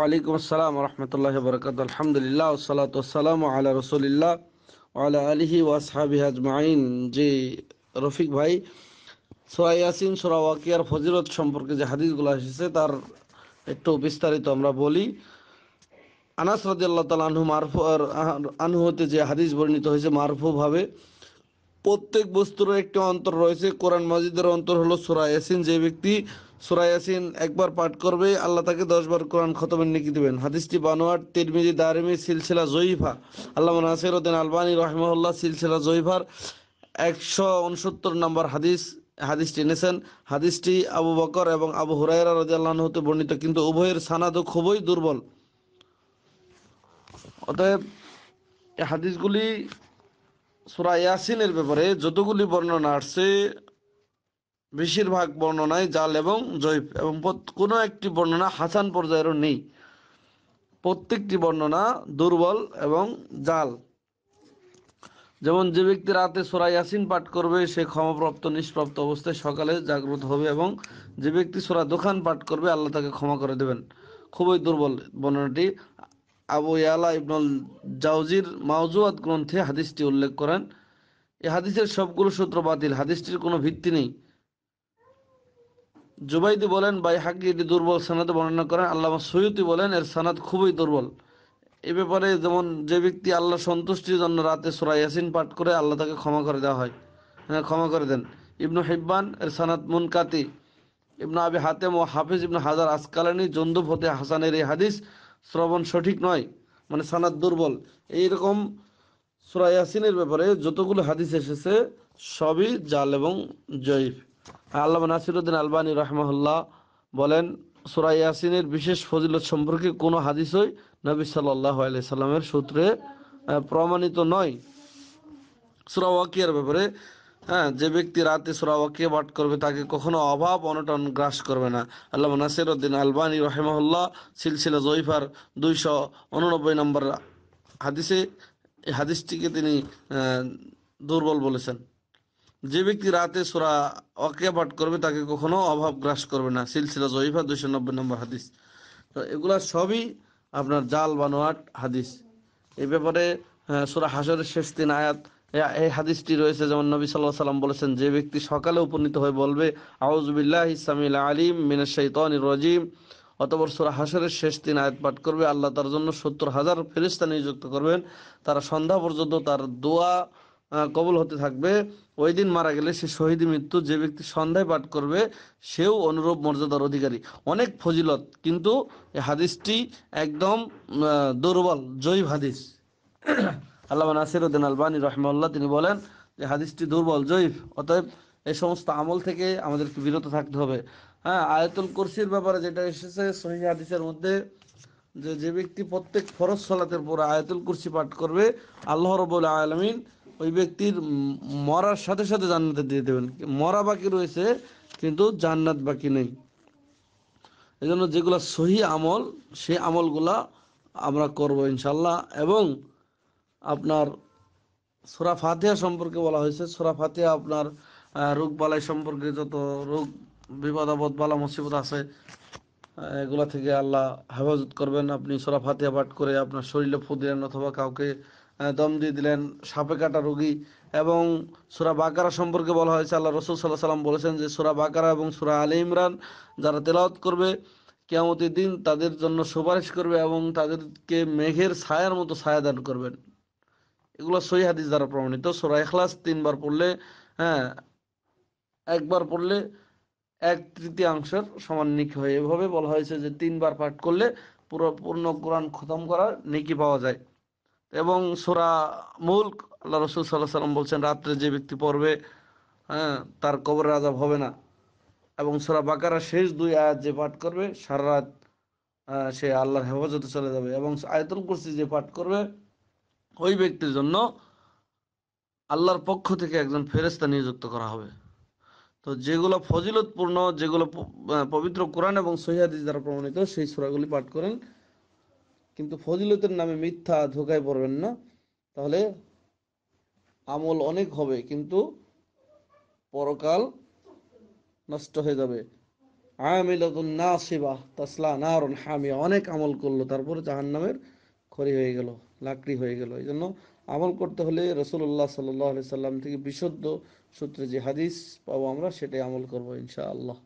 ওয়ালাইকুম আসসালাম রহমতুল্লাহ বরকাত আলহামদুলিল্লাহ সালাত আসসালাম আল্লাহ রসুলিল্লাহ আল্লাহ আলহি ওয়াসহাবি আজমাইন জি রফিক ভাই সোরা ইয়াসিন সোরা ওয়াকিয়ার ফজিরত সম্পর্কে যে হাদিসগুলো এসেছে তার একটু বিস্তারিত আমরা বলি আনাস রাজি আল্লাহ তালা আনহু মারফু আনহু হতে যে হাদিস বর্ণিত হয়েছে মারফুভাবে প্রত্যেক বস্তুর একটি অন্তর রয়েছে কোরআন মাজিদের অন্তর হলো সুরা ইয়াসিন যে ব্যক্তি সুরা ইয়াসিন একবার পাঠ করবে আল্লাহ তাকে দশবার কোরআন খতমের নিকি দেবেন হাদিসটি বানোয়ার তিরমিজি দারিমি সিলসিলা জয়ীফা আল্লাহ নাসির উদ্দিন আলবানী রহমহল্লা সিলসিলা জয়ীফার একশো উনসত্তর নম্বর হাদিস হাদিসটি এনেছেন হাদিসটি আবু বকর এবং আবু হুরাইরা রাজি হতে বর্ণিত কিন্তু উভয়ের সানাদ খুবই দুর্বল অতএব হাদিসগুলি সুরা ইয়াসিনের ব্যাপারে যতগুলি বর্ণনা আসছে বেশিরভাগ বর্ণনায় জাল এবং জৈব এবং কোনো একটি বর্ণনা হাসান পর্যায়েরও নেই প্রত্যেকটি বর্ণনা দুর্বল এবং জাল যেমন যে ব্যক্তি রাতে সোরা ইয়াসিন পাঠ করবে সে ক্ষমাপ্রাপ্ত নিষ্প্রাপ্ত অবস্থায় সকালে জাগ্রত হবে এবং যে ব্যক্তি সোরা দোকান পাঠ করবে আল্লাহ তাকে ক্ষমা করে দেবেন খুবই দুর্বল বর্ণনাটি আবু ইয়ালা ইবনুল জাউজির মাউজুয়াদ গ্রন্থে হাদিসটি উল্লেখ করেন এ হাদিসের সবগুলো সূত্র বাতিল হাদিসটির কোনো ভিত্তি নেই জুবাইদি বলেন বাই হাকি এটি দুর্বল সানাদ বর্ণনা করেন আল্লাহ সৈয়দি বলেন এর সানাদ খুবই দুর্বল এ ব্যাপারে যেমন যে ব্যক্তি আল্লাহ সন্তুষ্টির জন্য রাতে সুরা ইয়াসিন পাঠ করে আল্লাহ তাকে ক্ষমা করে দেওয়া হয় হ্যাঁ ক্ষমা করে দেন ইবনু হিব্বান এর সানাদ মুনকাতি ইবনু আবি হাতেম ও হাফিজ ইবনু হাজার আসকালানি জন্দুব হতে হাসানের এই হাদিস শ্রবণ সঠিক নয় মানে সানাদ দুর্বল এইরকম সুরাইয়াসিনের ব্যাপারে যতগুলো হাদিস এসেছে সবই জাল এবং জয়ীফ আল্লাহ নাসিরুদ্দিন আলবানী রহমাহুল্লাহ বলেন সুরাইয়াসিনের বিশেষ ফজিলত সম্পর্কে কোনো হাদিসই নবী সাল্লাহ আলি সাল্লামের সূত্রে প্রমাণিত নয় সুরাওয়াকিয়ার ব্যাপারে হ্যাঁ যে ব্যক্তি রাতে সোরা ওয়াকিয়া পাঠ করবে তাকে কখনো অভাব অনটন গ্রাস করবে না আল্লাহ নাসির উদ্দিন আলবানী রহেমহল্লা সিলসিলা জৈফার দুইশো উননব্বই নম্বর হাদিসে এই হাদিসটিকে তিনি দুর্বল বলেছেন যে ব্যক্তি রাতে সোরা ওয়াকিয়া পাঠ করবে তাকে কখনো অভাব গ্রাস করবে না সিলসিলা জৈফা দুইশো নব্বই নম্বর হাদিস তো এগুলা সবই আপনার জাল বানোয়াট হাদিস এই ব্যাপারে সোরা হাসরের শেষ দিন আয়াত এই হাদিসটি রয়েছে যেমন নবী সাল্লাহ সাল্লাম বলেছেন যে ব্যক্তি সকালে উপনীত হয়ে বলবে আউজবিল্লাহ ইসামিল আলিম মিনাশাইতন রজিম অতপর সুরা হাসরের শেষ দিন আয়াত পাঠ করবে আল্লাহ তার জন্য সত্তর হাজার ফেরিস্তা নিযুক্ত করবেন তারা সন্ধ্যা পর্যন্ত তার দোয়া কবুল হতে থাকবে ওই দিন মারা গেলে সে শহীদ মৃত্যু যে ব্যক্তি সন্ধ্যায় পাঠ করবে সেও অনুরূপ মর্যাদার অধিকারী অনেক ফজিলত কিন্তু হাদিসটি একদম দুর্বল জৈব হাদিস আল্লাহ উদ্দিন আলবানী রহমাল্লাহ তিনি বলেন যে হাদিসটি দুর্বল জৈব অতএব এই সমস্ত আমল থেকে আমাদেরকে বিরত থাকতে হবে হ্যাঁ আয়তুল কুরসির ব্যাপারে যেটা এসেছে সহি হাদিসের মধ্যে যে যে ব্যক্তি প্রত্যেক ফরজ সলাতের পর আয়াতুল কুরসি পাঠ করবে আল্লাহ রব আলমিন ওই ব্যক্তির মরার সাথে সাথে জান্নাতে দিয়ে দেবেন মরা বাকি রয়েছে কিন্তু জান্নাত বাকি নেই এই জন্য যেগুলো সহি আমল সেই আমলগুলা আমরা করব ইনশাল্লাহ এবং আপনার সোরা ফাতিহা সম্পর্কে বলা হয়েছে সোরা ফাতিহা আপনার রোগ বালাই সম্পর্কে যত রোগ বিপদ আপদ বালা মুসিবত আছে এগুলা থেকে আল্লাহ হেফাজত করবেন আপনি সোরা ফাতিহা পাঠ করে আপনার শরীরে ফু দিলেন অথবা কাউকে দম দিয়ে দিলেন সাপে কাটা রোগী এবং সুরা বাকারা সম্পর্কে বলা হয়েছে আল্লাহ রসুল সাল্লাহ সাল্লাম বলেছেন যে সুরা বাকারা এবং সুরা আলী ইমরান যারা তেলাওত করবে কেমতি দিন তাদের জন্য সুপারিশ করবে এবং তাদেরকে মেঘের ছায়ার মতো ছায়া দান করবেন এগুলো সহি হাদিস দ্বারা প্রমাণিত সোরা এখলাস তিনবার পড়লে হ্যাঁ একবার পড়লে এক তৃতীয়াংশের সমান নিকি হয় এভাবে বলা হয়েছে যে তিনবার পাঠ করলে পুরো পূর্ণ কোরআন খতম করার নেকি পাওয়া যায় এবং সোরা মুল্ক আল্লাহ রসুল সাল্লাহ সাল্লাম বলছেন রাত্রে যে ব্যক্তি পড়বে হ্যাঁ তার কবর আজাব হবে না এবং সোরা বাকারা শেষ দুই আয়াত যে পাঠ করবে সারা রাত সে আল্লাহর হেফাজতে চলে যাবে এবং আয়তুল কুরসি যে পাঠ করবে ওই ব্যক্তির জন্য আল্লাহর পক্ষ থেকে একজন ফেরেস্তা নিযুক্ত করা হবে তো যেগুলো ফজিলতপূর্ণ যেগুলো পবিত্র কোরআন এবং সহিদিস দ্বারা প্রমাণিত সেই সুরাগুলি পাঠ করেন কিন্তু ফজিলতের নামে মিথ্যা ধোকায় পড়বেন না তাহলে আমল অনেক হবে কিন্তু পরকাল নষ্ট হয়ে যাবে আমিলা তাসলা নারুন হামিয়া অনেক আমল করলো তারপরে জাহান নামের খড়ি হয়ে গেল লাকড়ি হয়ে গেল এই জন্য আমল করতে হলে রসুল্লাহ সাল্লি সাল্লাম থেকে বিশুদ্ধ সূত্রে যে হাদিস পাবো আমরা সেটাই আমল করবো ইনশা আল্লাহ